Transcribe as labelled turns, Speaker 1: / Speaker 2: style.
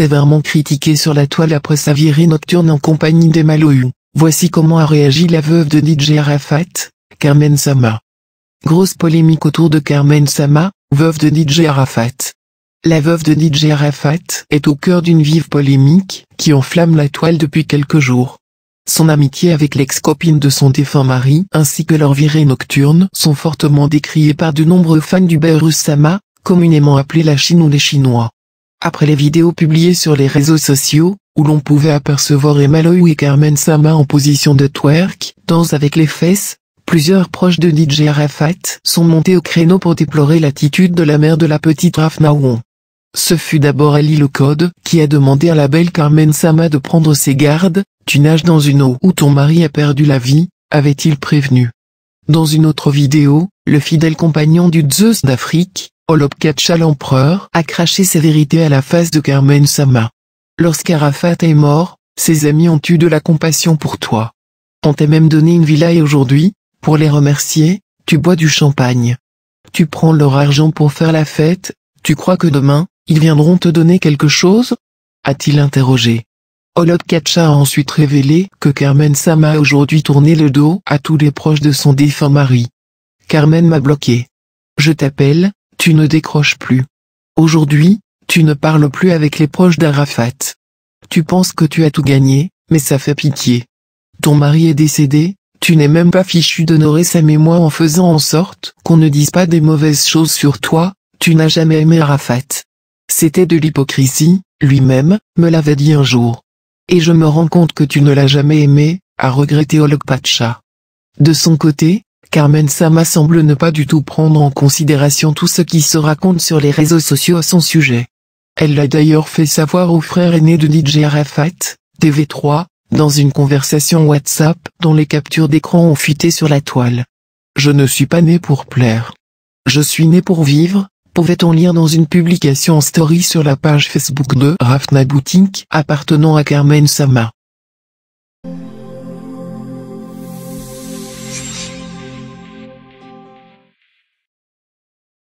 Speaker 1: sévèrement critiqué sur la toile après sa virée nocturne en compagnie des Malou. Voici comment a réagi la veuve de DJ Arafat, Carmen Sama. Grosse polémique autour de Carmen Sama, veuve de DJ Arafat. La veuve de DJ Arafat est au cœur d'une vive polémique qui enflamme la toile depuis quelques jours. Son amitié avec l'ex-copine de son défunt mari ainsi que leur virée nocturne sont fortement décriées par de nombreux fans du Beirut Sama, communément appelé la Chine ou les Chinois. Après les vidéos publiées sur les réseaux sociaux, où l'on pouvait apercevoir Emma et Carmen Sama en position de twerk, danse avec les fesses, plusieurs proches de DJ Arafat sont montés au créneau pour déplorer l'attitude de la mère de la petite Rafnaouon. Ce fut d'abord Ali Le Code qui a demandé à la belle Carmen Sama de prendre ses gardes, tu nages dans une eau où ton mari a perdu la vie, avait-il prévenu. Dans une autre vidéo, le fidèle compagnon du Zeus d'Afrique, Olopkacha l'empereur, a craché ses vérités à la face de Carmen Sama. Lorsqu'Arafat est mort, ses amis ont eu de la compassion pour toi. On t'a même donné une villa et aujourd'hui, pour les remercier, tu bois du champagne. Tu prends leur argent pour faire la fête, tu crois que demain, ils viendront te donner quelque chose a-t-il interrogé. Olopkacha a ensuite révélé que Carmen Sama a aujourd'hui tourné le dos à tous les proches de son défunt mari. Carmen m'a bloqué. Je t'appelle, tu ne décroches plus. Aujourd'hui, tu ne parles plus avec les proches d'Arafat. Tu penses que tu as tout gagné, mais ça fait pitié. Ton mari est décédé, tu n'es même pas fichu d'honorer sa mémoire en faisant en sorte qu'on ne dise pas des mauvaises choses sur toi, tu n'as jamais aimé Arafat. C'était de l'hypocrisie, lui-même, me l'avait dit un jour. Et je me rends compte que tu ne l'as jamais aimé, a regretté Olog Pacha. De son côté, Carmen Sama semble ne pas du tout prendre en considération tout ce qui se raconte sur les réseaux sociaux à son sujet. Elle l'a d'ailleurs fait savoir au frère aîné de DJ Arafat, TV3, dans une conversation WhatsApp dont les captures d'écran ont fuité sur la toile. Je ne suis pas né pour plaire. Je suis né pour vivre, pouvait-on lire dans une publication en story sur la page Facebook de Rafna boutique appartenant à Carmen Sama.